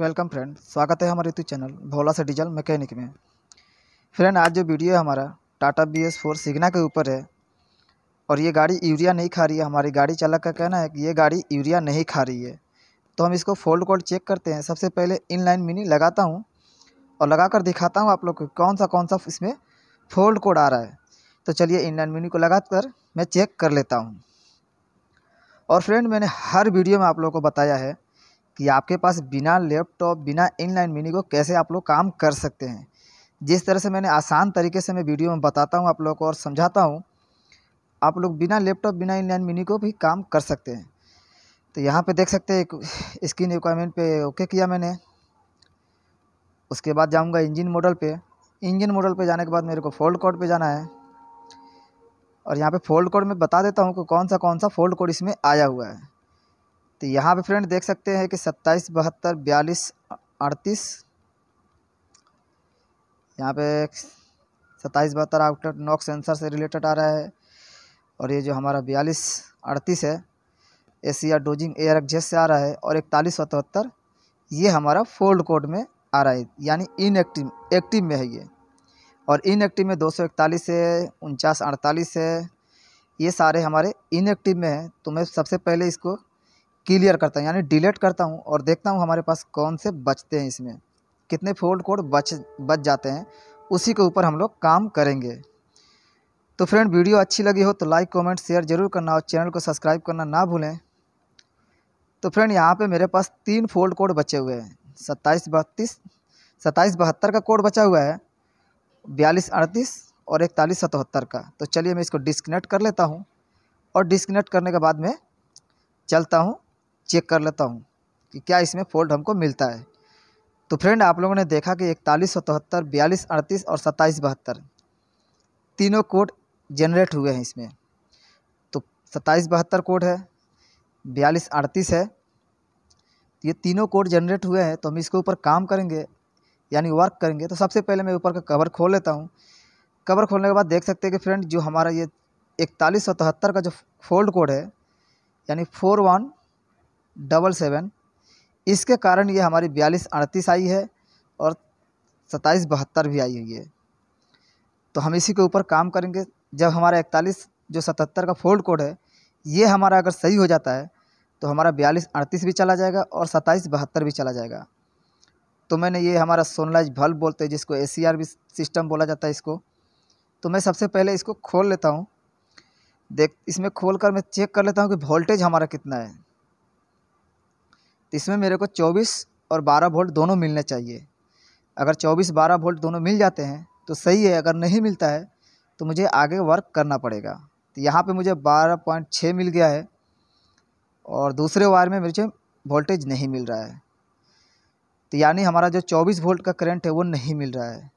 welcome friend स्वागत है हमारे यूट्यूब चैनल भोला से डीजल मैकेनिक में फ्रेंड आज जो वीडियो है हमारा Tata B S four Signa के ऊपर है और ये गाड़ी यूरिया नहीं खा रही है हमारी गाड़ी चालक का कहना है कि ये गाड़ी यूरिया नहीं खा रही है तो हम इसको फोल्ड कोड चेक करते हैं सबसे पहले इन लाइन मिनी लगाता हूँ और लगा कर दिखाता हूँ आप लोग को कौन सा कौन सा इसमें फोल्ड कोड आ रहा है तो चलिए इन लाइन मिनी को लगा कर मैं चेक कर लेता हूँ और फ्रेंड मैंने हर वीडियो में आप लोगों को बताया है कि आपके पास बिना लैपटॉप बिना इनलाइन मिनी को कैसे आप लोग काम कर सकते हैं जिस तरह से मैंने आसान तरीके से मैं वीडियो में बताता हूँ आप लोगों को और समझाता हूँ आप लोग बिना लैपटॉप बिना इनलाइन मिनी को भी काम कर सकते हैं तो यहाँ पे देख सकते हैं स्क्रीन रिक्वायरमेंट पे ओके किया मैंने उसके बाद जाऊँगा इंजन मॉडल पे इंजन मॉडल पे जाने के बाद मेरे को फोल्ड कोड पे जाना है और यहाँ पे फोल्ड कोड में बता देता हूँ कि कौन सा कौन सा फोल्ड कोड इसमें आया हुआ है तो यहाँ पे फ्रेंड देख सकते हैं कि सत्ताईस बहत्तर बयालीस अड़तीस यहाँ पे सत्ताईस बहत्तर आउटर नॉक सेंसर से रिलेटेड आ रहा है और ये जो हमारा बयालीस अड़तीस है एसिया डोजिंग एयर एग्जेस्ट से आ रहा है और इकतालीस सतहत्तर ये हमारा फोल्ड कोड में आ रहा है यानी इनएक्टिव एक्टिव में है ये और इनएक्टिव में दो सौ इकतालीस है उनचास अड़तालीस है ये सारे हमारे इनएक्टिव में है तो मैं सबसे पहले इसको क्लियर करता हूँ यानी डिलीट करता हूँ और देखता हूँ हमारे पास कौन से बचते हैं इसमें कितने फोल्ड कोड बच बच जाते हैं उसी के ऊपर हम लोग काम करेंगे तो फ्रेंड वीडियो अच्छी लगी हो तो लाइक कमेंट शेयर जरूर करना और चैनल को सब्सक्राइब करना ना भूलें तो फ्रेंड यहाँ पे मेरे पास तीन फोल्ड कोड बचे हुए हैं सत्ताईस बत्तीस सत्ताईस बहत्तर का कोड बचा हुआ है बयालीस अड़तीस और इकतालीस सतहत्तर का तो चलिए मैं इसको डिस्कनेक्ट कर लेता हूँ और डिस्कनेक्ट करने के बाद मैं चलता हूँ चेक कर लेता हूँ कि क्या इसमें फ़ोल्ड हमको मिलता है तो फ्रेंड आप लोगों ने देखा कि इकतालीस सतहत्तर बयालीस अड़तीस और सत्ताईस बहत्तर तीनों कोड जनरेट हुए हैं इसमें तो सत्ताईस बहत्तर कोड है बयालीस अड़तीस है ये तीनों कोड जनरेट हुए हैं तो हम इसके ऊपर काम करेंगे यानी वर्क करेंगे तो सबसे पहले मैं ऊपर का कवर खोल लेता हूँ कवर खोलने के बाद देख सकते हैं कि फ्रेंड जो हमारा ये इकतालीस सतहत्तर का जो फोल्ड कोड है यानी फोर वन डबल सेवन इसके कारण ये हमारी बयालीस अड़तीस आई है और सताईस बहत्तर भी आई हुई है तो हम इसी के ऊपर काम करेंगे जब हमारा इकतालीस जो सतहत्तर का फोल्ड कोड है ये हमारा अगर सही हो जाता है तो हमारा बयालीस अड़तीस भी चला जाएगा और सताईस बहत्तर भी चला जाएगा तो मैंने ये हमारा सोनलाइज भल्ब बोलते हैं जिसको ए भी सिस्टम बोला जाता है इसको तो मैं सबसे पहले इसको खोल लेता हूँ देख इसमें खोल कर मैं चेक कर लेता हूँ कि वोल्टेज हमारा कितना है तो इसमें मेरे को चौबीस और बारह वोल्ट दोनों मिलने चाहिए अगर चौबीस बारह वोल्ट दोनों मिल जाते हैं तो सही है अगर नहीं मिलता है तो मुझे आगे वर्क करना पड़ेगा तो यहाँ पे मुझे बारह पॉइंट छः मिल गया है और दूसरे वायर में मुझे वोल्टेज नहीं मिल रहा है तो यानी हमारा जो चौबीस वोल्ट का करंट है वो नहीं मिल रहा है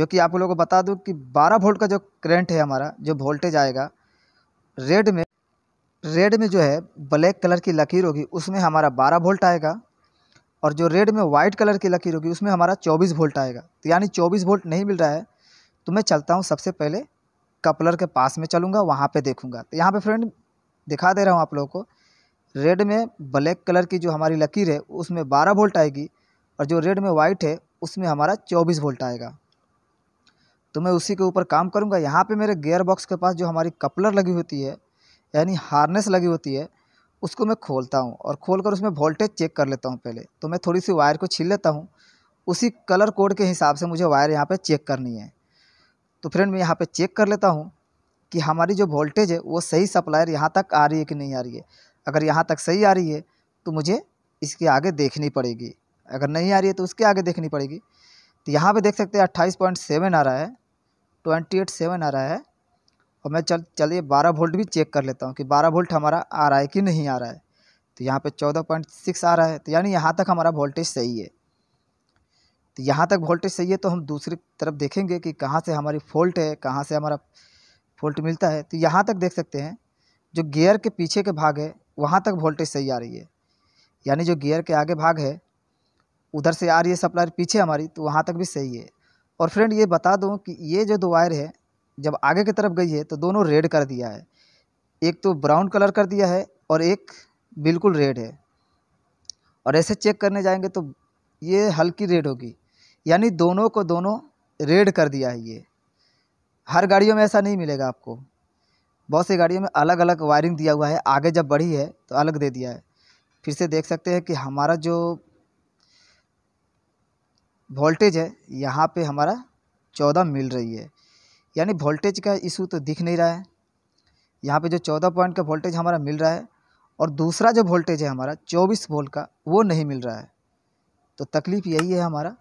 जो कि आप लोगों को बता दूँ कि बारह वोल्ट का जो करेंट है हमारा जो वोल्टेज आएगा रेड में रेड में जो है ब्लैक कलर की लकीर होगी उसमें हमारा बारह वोल्ट आएगा और जो रेड में वाइट कलर की लकीर होगी उसमें हमारा चौबीस वोल्ट आएगा तो यानी चौबीस वोल्ट नहीं मिल रहा है तो मैं चलता हूँ सबसे पहले कपलर के पास में चलूँगा वहाँ पर देखूँगा तो यहाँ पर फ्रेंड दिखा दे रहा हूँ आप लोगों को रेड में ब्लैक कलर की जो हमारी लकीर है उसमें बारह वोल्ट आएगी और जो रेड में वाइट है उसमें हमारा चौबीस वोल्ट आएगा तो मैं उसी के ऊपर काम करूँगा यहाँ पर मेरे गेयर बॉक्स के पास जो हमारी कपलर लगी होती है यानी हार्नेस लगी होती है उसको मैं खोलता हूँ और खोल कर उसमें वोल्टेज चेक कर लेता हूँ पहले तो मैं थोड़ी सी वायर को छील लेता हूँ उसी कलर कोड के हिसाब से मुझे वायर यहाँ पे चेक करनी है तो फ्रेंड मैं यहाँ पे चेक कर लेता हूँ कि हमारी जो वोल्टेज है वो सही सप्लायर यहाँ तक आ रही है कि नहीं आ रही है अगर यहाँ तक सही आ रही है तो मुझे इसके आगे देखनी पड़ेगी अगर नहीं आ रही है तो उसके आगे देखनी पड़ेगी तो यहाँ पे देख सकते हैं अट्ठाईस पॉइंट सेवन आ रहा है ट्वेंटी एट सेवन आ रहा है और मैं चल चलिए बारह वोल्ट भी चेक कर लेता हूँ कि बारह वोल्ट हमारा आ रहा है कि नहीं आ रहा है तो यहाँ पे चौदह पॉइंट सिक्स आ रहा है तो यानी यहाँ तक हमारा वोल्टेज सही है तो यहाँ तक वोल्टेज सही है तो हम दूसरी तरफ देखेंगे कि कहाँ से हमारी फॉल्ट है कहाँ से हमारा फॉल्ट मिलता है तो यहाँ तक देख सकते हैं जो गियर के पीछे के भाग है वहाँ तक वोल्टेज सही आ रही है यानी जो गियर के आगे भाग है उधर से आ रही है सप्लायर पीछे हमारी तो वहाँ तक भी सही है और फ्रेंड ये बता दूँ कि ये जो दो वायर है जब आगे की तरफ गई है तो दोनों रेड कर दिया है एक तो ब्राउन कलर कर दिया है और एक बिल्कुल रेड है और ऐसे चेक करने जाएंगे तो ये हल्की रेड होगी यानी दोनों को दोनों रेड कर दिया है ये हर गाड़ियों में ऐसा नहीं मिलेगा आपको बहुत सी गाड़ियों में अलग अलग वायरिंग दिया हुआ है आगे जब बढ़ी है तो अलग दे दिया है फिर से देख सकते हैं कि हमारा जो वोल्टेज है यहाँ पे हमारा चौदह मिल रही है यानी वोल्टेज का इशू तो दिख नहीं रहा है यहाँ पे जो चौदह पॉइंट का वोल्टेज हमारा मिल रहा है और दूसरा जो वोल्टेज है हमारा चौबीस वोल्ट का वो नहीं मिल रहा है तो तकलीफ़ यही है हमारा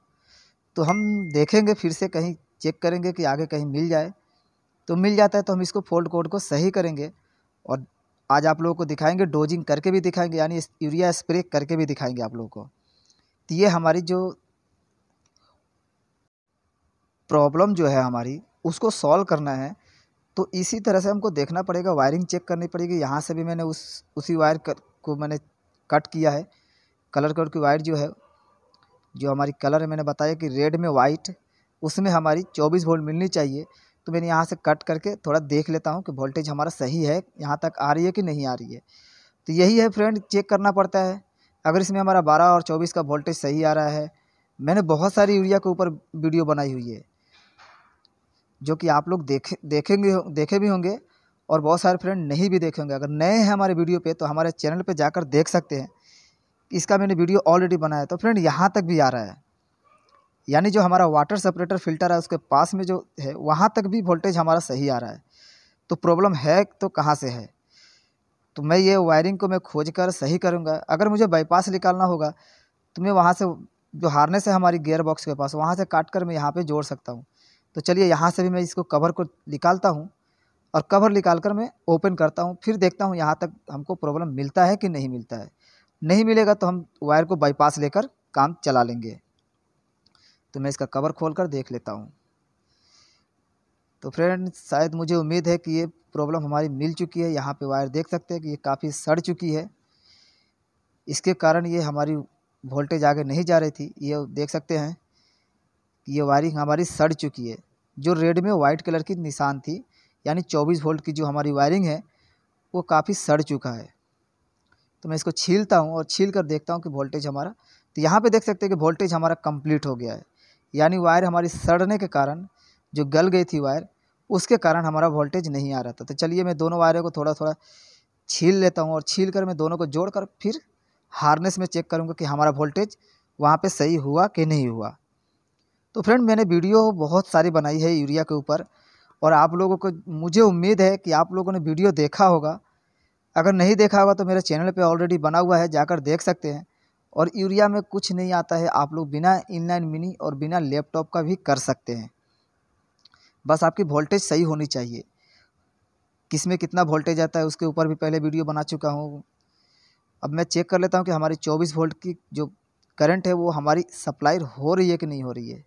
तो हम देखेंगे फिर से कहीं चेक करेंगे कि आगे कहीं मिल जाए तो मिल जाता है तो हम इसको फोल्ड कोड को सही करेंगे और आज आप लोगों को दिखाएंगे डोजिंग करके भी दिखाएंगे यानी यूरिया स्प्रे करके भी दिखाएंगे आप लोगों को तो ये हमारी जो प्रॉब्लम जो है हमारी उसको सॉल्व करना है तो इसी तरह से हमको देखना पड़ेगा वायरिंग चेक करनी पड़ेगी यहाँ से भी मैंने उस उसी वायर कर, को मैंने कट किया है कलर कलर की वायर जो है जो हमारी कलर है मैंने बताया कि रेड में वाइट उसमें हमारी 24 वोल्ट मिलनी चाहिए तो मैंने यहाँ से कट करके थोड़ा देख लेता हूँ कि वोल्टेज हमारा सही है यहाँ तक आ रही है कि नहीं आ रही है तो यही है फ्रेंड चेक करना पड़ता है अगर इसमें हमारा बारह और चौबीस का वोल्टेज सही आ रहा है मैंने बहुत सारी यूरिया के ऊपर वीडियो बनाई हुई है जो कि आप लोग देखे देखेंगे देखे भी होंगे और बहुत सारे फ्रेंड नहीं भी देखे होंगे अगर नए हैं हमारे वीडियो पे तो हमारे चैनल पे जाकर देख सकते हैं इसका मैंने वीडियो ऑलरेडी बनाया तो फ्रेंड यहाँ तक भी आ रहा है यानी जो हमारा वाटर सेपरेटर फिल्टर है उसके पास में जो है वहाँ तक भी वोल्टेज हमारा सही आ रहा है तो प्रॉब्लम है तो कहाँ से है तो मैं ये वायरिंग को मैं खोज कर सही करूँगा अगर मुझे बाईपास निकालना होगा तो मैं वहाँ से जो हारने से हमारी गेयर बॉक्स के पास वहाँ से काट कर मैं यहाँ पर जोड़ सकता हूँ तो चलिए यहाँ से भी मैं इसको कवर को निकालता हूँ और कवर निकाल कर मैं ओपन करता हूँ फिर देखता हूँ यहाँ तक हमको प्रॉब्लम मिलता है कि नहीं मिलता है नहीं मिलेगा तो हम वायर को बाईपास लेकर काम चला लेंगे तो मैं इसका कवर खोल कर देख लेता हूँ तो फ्रेंड शायद मुझे उम्मीद है कि ये प्रॉब्लम हमारी मिल चुकी है यहाँ पे वायर देख सकते हैं कि ये काफ़ी सड़ चुकी है इसके कारण ये हमारी वोल्टेज आगे नहीं जा रही थी ये देख सकते हैं कि ये वायरिंग हमारी सड़ चुकी है जो रेड में वाइट कलर की निशान थी यानी चौबीस वोल्ट की जो हमारी वायरिंग है वो काफ़ी सड़ चुका है तो मैं इसको छीलता हूँ और छील कर देखता हूँ कि वोल्टेज हमारा तो यहाँ पे देख सकते हैं कि वोल्टेज हमारा कंप्लीट हो गया है यानी वायर हमारी सड़ने के कारण जो गल गई थी वायर उसके कारण हमारा वोल्टेज नहीं आ रहा था तो चलिए मैं दोनों वायरों को थोड़ा थोड़ा छील लेता हूँ और छील कर मैं दोनों को जोड़ कर फिर हार्नेस में चेक करूँगा कि हमारा वोल्टेज वहाँ पर सही हुआ कि नहीं हुआ तो फ्रेंड मैंने वीडियो बहुत सारी बनाई है यूरिया के ऊपर और आप लोगों को मुझे उम्मीद है कि आप लोगों ने वीडियो देखा होगा अगर नहीं देखा होगा तो मेरे चैनल पे ऑलरेडी बना हुआ है जाकर देख सकते हैं और यूरिया में कुछ नहीं आता है आप लोग बिना इनलाइन मिनी और बिना लैपटॉप का भी कर सकते हैं बस आपकी वोल्टेज सही होनी चाहिए किस में कितना वोल्टेज आता है उसके ऊपर भी पहले वीडियो बना चुका हूँ अब मैं चेक कर लेता हूँ कि हमारी चौबीस वोल्ट की जो करंट है वो हमारी सप्लाई हो रही है कि नहीं हो रही है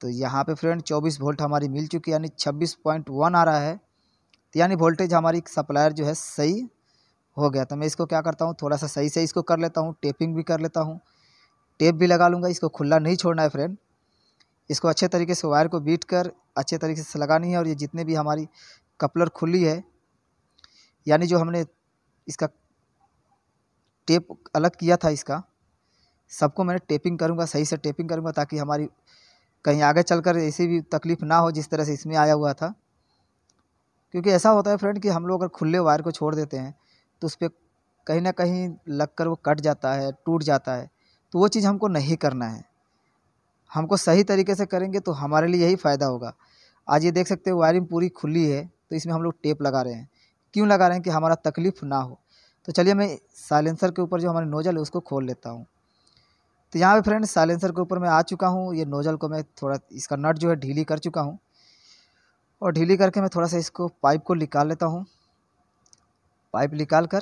तो यहाँ पे फ्रेंड 24 वोल्ट हमारी मिल चुकी है यानी 26.1 आ रहा है तो यानी वोल्टेज हमारी सप्लायर जो है सही हो गया तो मैं इसको क्या करता हूँ थोड़ा सा सही से इसको कर लेता हूँ टेपिंग भी कर लेता हूँ टेप भी लगा लूँगा इसको खुला नहीं छोड़ना है फ्रेंड इसको अच्छे तरीके से वायर को बीट कर अच्छे तरीके से लगानी है और ये जितने भी हमारी कपलर खुली है यानी जो हमने इसका टेप अलग किया था इसका सबको मैंने टेपिंग करूँगा सही से टेपिंग करूँगा ताकि हमारी कहीं आगे चल कर ऐसी भी तकलीफ़ ना हो जिस तरह से इसमें आया हुआ था क्योंकि ऐसा होता है फ्रेंड कि हम लोग अगर खुले वायर को छोड़ देते हैं तो उस पर कहीं ना कहीं लग कर वो कट जाता है टूट जाता है तो वो चीज़ हमको नहीं करना है हमको सही तरीके से करेंगे तो हमारे लिए यही फ़ायदा होगा आज ये देख सकते हो वायरिंग पूरी खुली है तो इसमें हम लोग टेप लगा रहे हैं क्यों लगा रहे हैं कि हमारा तकलीफ़ ना हो तो चलिए मैं साइलेंसर के ऊपर जो हमारे नोजल है उसको खोल लेता हूँ तो यहाँ पे फ्रेंड साइलेंसर के ऊपर मैं आ चुका हूँ ये नोज़ल को मैं थोड़ा इसका नट जो है ढीली कर चुका हूँ और ढीली करके मैं थोड़ा सा इसको पाइप को निकाल लेता हूँ पाइप निकाल कर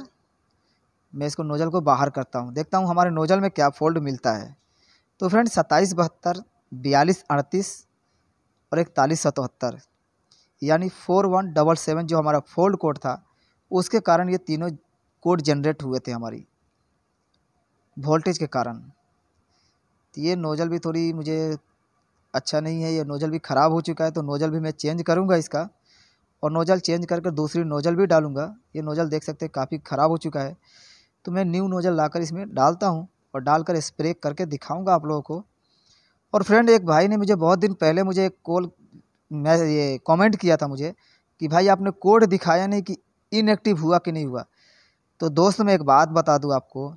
मैं इसको नोज़ल को बाहर करता हूँ देखता हूँ हमारे नोज़ल में क्या फोल्ड मिलता है तो फ्रेंड सत्ताईस बहत्तर बयालीस अड़तीस और इकतालीस सतहत्तर यानी फोर वन डबल सेवन जो हमारा फोल्ड कोड था उसके कारण ये तीनों कोड जनरेट हुए थे हमारी वोल्टेज के कारण तो ये नोजल भी थोड़ी मुझे अच्छा नहीं है ये नोजल भी ख़राब हो चुका है तो नोजल भी मैं चेंज करूँगा इसका और नोजल चेंज कर कर दूसरी नोजल भी डालूँगा ये नोजल देख सकते हैं काफ़ी ख़राब हो चुका है तो मैं न्यू नोजल कर इसमें डालता हूँ और डालकर स्प्रे करके दिखाऊँगा आप लोगों को और फ्रेंड एक भाई ने मुझे बहुत दिन पहले मुझे एक कॉल मैं ये कमेंट किया था मुझे कि भाई आपने कोड दिखाया नहीं कि इनएक्टिव हुआ कि नहीं हुआ तो दोस्त मैं एक बात बता दूँ आपको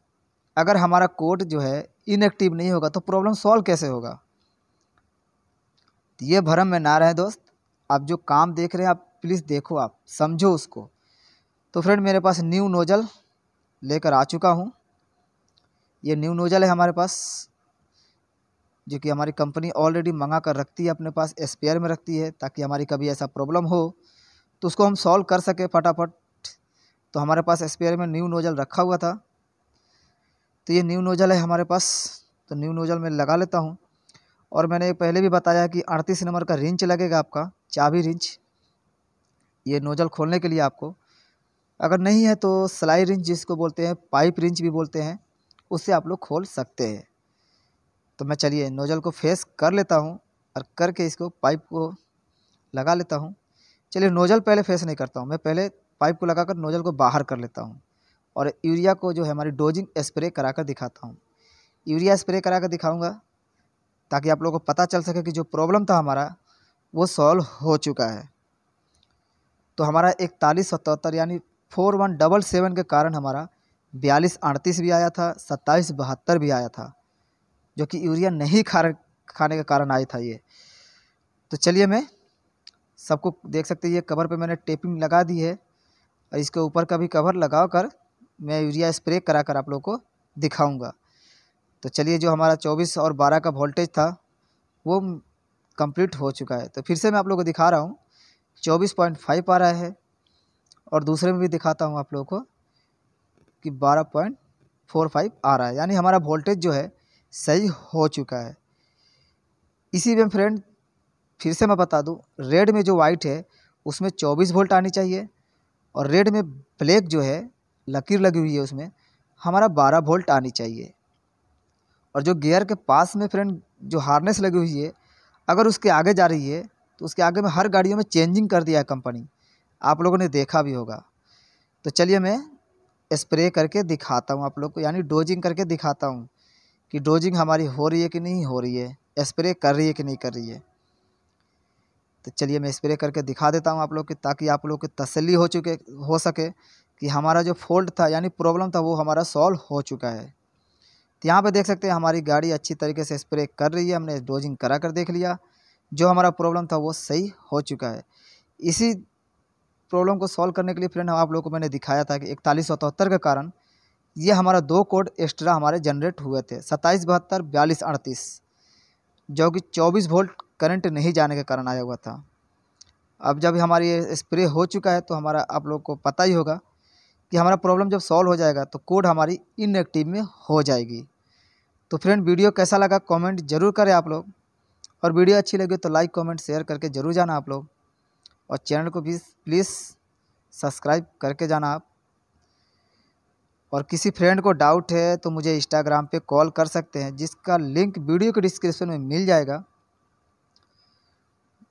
अगर हमारा कोड जो है इनएक्टिव नहीं होगा तो प्रॉब्लम सॉल्व कैसे होगा तो ये भरम में ना रहे दोस्त आप जो काम देख रहे हैं आप प्लीज़ देखो आप समझो उसको तो फ्रेंड मेरे पास न्यू नोजल लेकर आ चुका हूँ ये न्यू नोजल है हमारे पास जो कि हमारी कंपनी ऑलरेडी मंगा कर रखती है अपने पास एसपीआर में रखती है ताकि हमारी कभी ऐसा प्रॉब्लम हो तो उसको हम सॉल्व कर सके फटाफट तो हमारे पास एसपीआर में न्यू नोजल रखा हुआ था तो ये न्यू नोज़ल है हमारे पास तो न्यू नोज़ल मैं लगा लेता हूँ और मैंने पहले भी बताया कि अड़तीस नंबर का रिंच लगेगा आपका चाबी रिंच ये नोज़ल खोलने के लिए आपको अगर नहीं है तो सिलाई रिंच जिसको बोलते हैं पाइप रिंच भी बोलते हैं उससे आप लोग खोल सकते हैं तो मैं चलिए नोज़ल को फेस कर लेता हूँ और करके इसको पाइप को लगा लेता हूँ चलिए नोज़ल पहले फेस नहीं करता हूँ मैं पहले पाइप को लगाकर नोज़ल को बाहर कर लेता हूँ और यूरिया को जो है हमारी डोजिंग स्प्रे करा कर दिखाता हूँ यूरिया स्प्रे करा कर दिखाऊँगा ताकि आप लोगों को पता चल सके कि जो प्रॉब्लम था हमारा वो सॉल्व हो चुका है तो हमारा इकतालीस सतहत्तर यानी फोर वन डबल सेवन के कारण हमारा बयालीस अड़तीस भी आया था सत्ताईस बहत्तर भी आया था जो कि यूरिया नहीं खा खाने के कारण आया था ये तो चलिए मैं सबको देख सकते हैं ये कवर पे मैंने टेपिंग लगा दी है और इसके ऊपर का भी कवर लगा कर मैं यूरिया स्प्रे करा कर आप लोग को दिखाऊँगा तो चलिए जो हमारा चौबीस और बारह का वोल्टेज था वो कंप्लीट हो चुका है तो फिर से मैं आप लोग को दिखा रहा हूँ चौबीस पॉइंट फाइव आ रहा है और दूसरे में भी दिखाता हूँ आप लोग को कि बारह पॉइंट फोर फाइव आ रहा है यानी हमारा वोल्टेज जो है सही हो चुका है इसी में फ्रेंड फिर से मैं बता दूँ रेड में जो वाइट है उसमें चौबीस वोल्ट आनी चाहिए और रेड में ब्लैक जो है लकीर लगी हुई है उसमें हमारा बारह वोल्ट आनी चाहिए और जो गियर के पास में फ्रेंड जो हार्नेस लगी हुई है अगर उसके आगे जा रही है तो उसके आगे में हर गाड़ियों में चेंजिंग कर दिया है कंपनी आप लोगों ने देखा भी होगा तो चलिए मैं स्प्रे करके दिखाता हूँ आप लोग को यानी डोजिंग करके दिखाता हूँ कि डोजिंग हमारी हो रही है कि नहीं हो रही है स्प्रे कर रही है कि नहीं कर रही है तो चलिए मैं स्प्रे करके दिखा देता हूँ आप लोग की ताकि आप लोग की तसली हो चुके हो सके कि हमारा जो फॉल्ट था यानी प्रॉब्लम था वो हमारा सॉल्व हो चुका है तो यहाँ पर देख सकते हैं हमारी गाड़ी अच्छी तरीके से स्प्रे कर रही है हमने डोजिंग करा कर देख लिया जो हमारा प्रॉब्लम था वो सही हो चुका है इसी प्रॉब्लम को सॉल्व करने के लिए फ्रेंड हम आप लोगों को मैंने दिखाया था कि इकतालीस सौ के कारण ये हमारा दो कोड एक्स्ट्रा हमारे जनरेट हुए थे सत्ताईस बहत्तर बयालीस अड़तीस जो कि चौबीस वोल्ट करंट नहीं जाने के कारण आया हुआ था अब जब हमारी ये स्प्रे हो चुका है तो हमारा आप लोग को पता ही होगा कि हमारा प्रॉब्लम जब सॉल्व हो जाएगा तो कोड हमारी इनएक्टिव में हो जाएगी तो फ्रेंड वीडियो कैसा लगा कमेंट जरूर करें आप लोग और वीडियो अच्छी लगी तो लाइक कमेंट शेयर करके ज़रूर जाना आप लोग और चैनल को भी प्लीज़ सब्सक्राइब करके जाना आप और किसी फ्रेंड को डाउट है तो मुझे इंस्टाग्राम पे कॉल कर सकते हैं जिसका लिंक वीडियो के डिस्क्रिप्शन में मिल जाएगा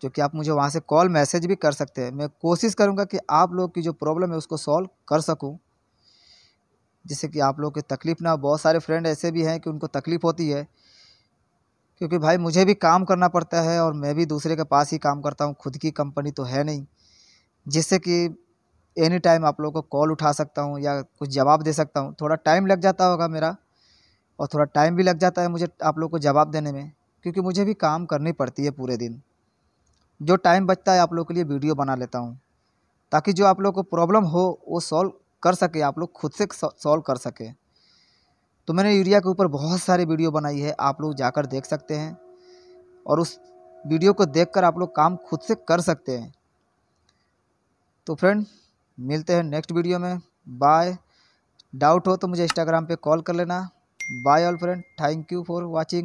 जो कि आप मुझे वहाँ से कॉल मैसेज भी कर सकते हैं मैं कोशिश करूँगा कि आप लोग की जो प्रॉब्लम है उसको सॉल्व कर सकूँ जिससे कि आप लोग की तकलीफ़ ना हो बहुत सारे फ्रेंड ऐसे भी हैं कि उनको तकलीफ़ होती है क्योंकि भाई मुझे भी काम करना पड़ता है और मैं भी दूसरे के पास ही काम करता हूँ खुद की कंपनी तो है नहीं जिससे कि एनी टाइम आप लोगों को कॉल उठा सकता हूँ या कुछ जवाब दे सकता हूँ थोड़ा टाइम लग जाता होगा मेरा और थोड़ा टाइम भी लग जाता है मुझे आप लोग को जवाब देने में क्योंकि मुझे भी काम करनी पड़ती है पूरे दिन जो टाइम बचता है आप लोग के लिए वीडियो बना लेता हूँ ताकि जो आप लोग को प्रॉब्लम हो वो सॉल्व कर सके आप लोग खुद से सॉल्व कर सके तो मैंने यूरिया के ऊपर बहुत सारी वीडियो बनाई है आप लोग जाकर देख सकते हैं और उस वीडियो को देखकर आप लोग काम खुद से कर सकते हैं तो फ्रेंड मिलते हैं नेक्स्ट वीडियो में बाय डाउट हो तो मुझे इंस्टाग्राम पे कॉल कर लेना bye all friend thank you for watching